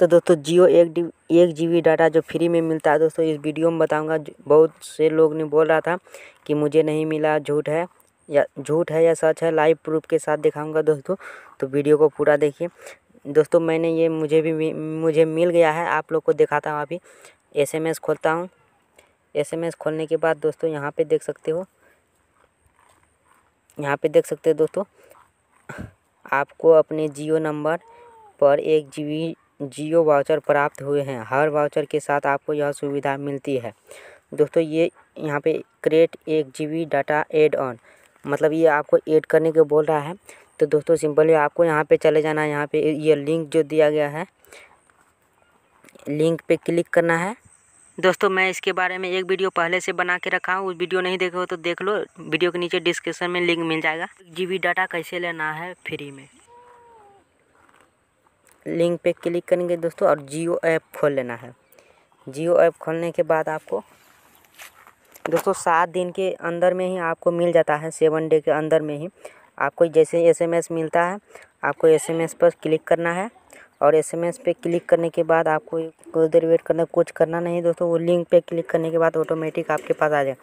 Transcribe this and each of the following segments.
तो दोस्तों जियो एक डी एक जी बी डाटा जो फ्री में मिलता है दोस्तों इस वीडियो में बताऊंगा बहुत से लोग ने बोल रहा था कि मुझे नहीं मिला झूठ है या झूठ है या सच है लाइव प्रूफ के साथ दिखाऊंगा दोस्तों तो वीडियो को पूरा देखिए दोस्तों मैंने ये मुझे भी मुझे मिल गया है आप लोग को दिखाता हूँ अभी एस एम एस खोलता हूँ एस एम एस खोलने के बाद दोस्तों यहाँ पर देख सकते हो यहाँ पर देख सकते हो दोस्तों आपको अपने जियो नंबर पर एक जी बी जियो वाउचर प्राप्त हुए हैं हर वाउचर के साथ आपको यह सुविधा मिलती है दोस्तों ये यहाँ पे क्रिएट एक G B data add on मतलब ये आपको ऐड करने के बोल रहा है तो दोस्तों सिंपली आपको यहाँ पे चले जाना है यहाँ पे ये लिंक जो दिया गया है लिंक पे क्लिक करना है दोस्तों मैं इसके बारे में एक वीडियो पहले से बना के रखा हूँ उस वीडियो नहीं देखे हो तो देख लो वीडियो के नीचे डिस्क्रिप्शन में लिंक मिल जाएगा जी डाटा कैसे लेना है फ्री में लिंक पे क्लिक करेंगे दोस्तों और जियो ऐप खोल लेना है जियो ऐप खोलने के बाद आपको दोस्तों सात दिन के अंदर में ही आपको मिल जाता है सेवन डे के अंदर में ही आपको जैसे एसएमएस मिलता है आपको एसएमएस पर क्लिक करना है और एसएमएस पे क्लिक करने के बाद आपको कुछ देर वेट करना कुछ करना नहीं दोस्तों वो लिंक पे क्लिक करने के बाद ऑटोमेटिक आपके पास आ जाए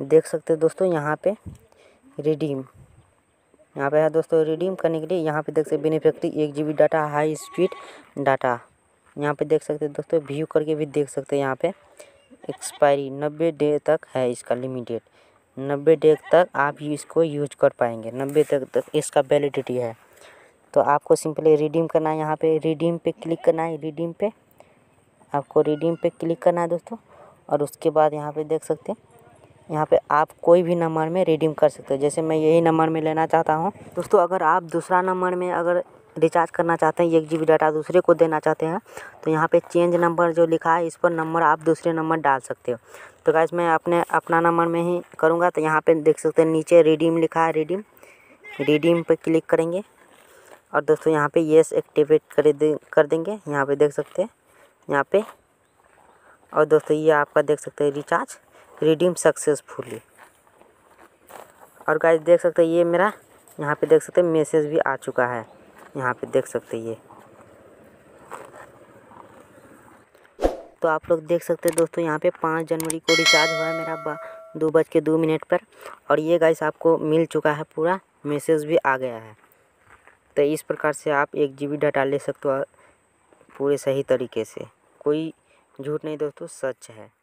देख सकते हो दोस्तों यहाँ पे रिडीम यहाँ पे है दोस्तों रिडीम करने के लिए यहाँ पे देख सकते बेनिफिक्री एक G data high speed data यहाँ पे देख सकते हैं दोस्तों व्यू करके भी देख सकते हैं यहाँ पे एक्सपायरी नब्बे डे तक है इसका लिमिटेड नब्बे डे तक आप इसको यूज कर पाएंगे नब्बे तक तक इसका वैलिडिटी है तो आपको सिंपली रिडीम करना है यहाँ पे रिडीम पे क्लिक करना है रिडीम पे आपको रिडीम पे क्लिक करना है दोस्तों और उसके बाद यहाँ पे देख सकते हैं यहाँ पे आप कोई भी नंबर में रिडीम कर सकते हो जैसे मैं यही नंबर में लेना चाहता हूँ दोस्तों अगर आप दूसरा नंबर में अगर रिचार्ज करना चाहते हैं एक जी डाटा दूसरे को देना चाहते हैं तो यहाँ पे चेंज नंबर जो लिखा है इस पर नंबर आप दूसरे नंबर डाल सकते हो तो गैस मैं अपने अपना नंबर में ही करूँगा तो यहाँ पर देख सकते हैं नीचे रिडीम लिखा है रिडीम रिडीम पर क्लिक करेंगे और दोस्तों यहाँ पर येस एक्टिवेट कर कर देंगे यहाँ पर देख सकते हैं यहाँ पर और दोस्तों ये आपका देख सकते हैं रिचार्ज रिडीम सक्सेसफुली और गाइस देख सकते हैं ये मेरा यहाँ पे देख सकते हैं मैसेज भी आ चुका है यहाँ पे देख सकते हैं ये तो आप लोग देख सकते हैं दोस्तों यहाँ पे पाँच जनवरी को रिचार्ज हुआ है मेरा दो बज के दो मिनट पर और ये गाइस आपको मिल चुका है पूरा मैसेज भी आ गया है तो इस प्रकार से आप एक जी डाटा ले सकते हो पूरे सही तरीके से कोई झूठ नहीं दोस्तों सच है